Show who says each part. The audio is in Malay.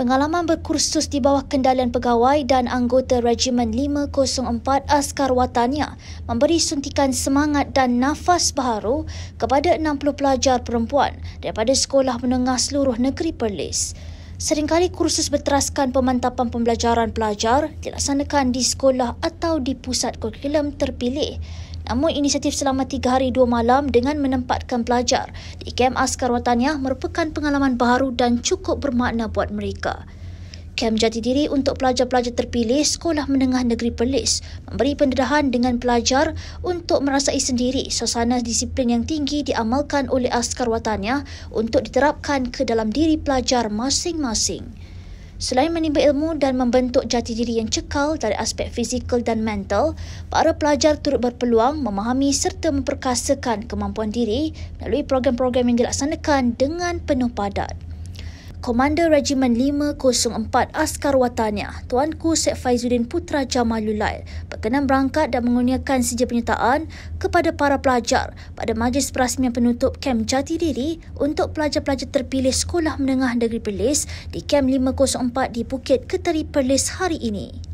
Speaker 1: Pengalaman berkursus di bawah kendalian pegawai dan anggota Regimen 504 Askar Watania memberi suntikan semangat dan nafas baharu kepada 60 pelajar perempuan daripada Sekolah Menengah Seluruh Negeri Perlis. Seringkali kursus berteraskan pemantapan pembelajaran pelajar dilaksanakan di sekolah atau di pusat kurikulum terpilih. Namun inisiatif selama tiga hari dua malam dengan menempatkan pelajar di KM Askar Wataniah merupakan pengalaman baru dan cukup bermakna buat mereka. Kem jati diri untuk pelajar-pelajar terpilih Sekolah Menengah Negeri Perlis memberi pendedahan dengan pelajar untuk merasai sendiri suasana disiplin yang tinggi diamalkan oleh askar watannya untuk diterapkan ke dalam diri pelajar masing-masing. Selain menimba ilmu dan membentuk jati diri yang cekal dari aspek fizikal dan mental, para pelajar turut berpeluang memahami serta memperkasakan kemampuan diri melalui program-program yang dilaksanakan dengan penuh padat. Komander Regimen 504 Askar Watania, Tuanku Syed Faizuddin Putra Jamalulail, berkenan berangkat dan mengurniakan sejak penyertaan kepada para pelajar pada majlis perasmian penutup Kem Jati Diri untuk pelajar-pelajar terpilih Sekolah Menengah Negeri Perlis di Kem 504 di Bukit Keteri Perlis hari ini.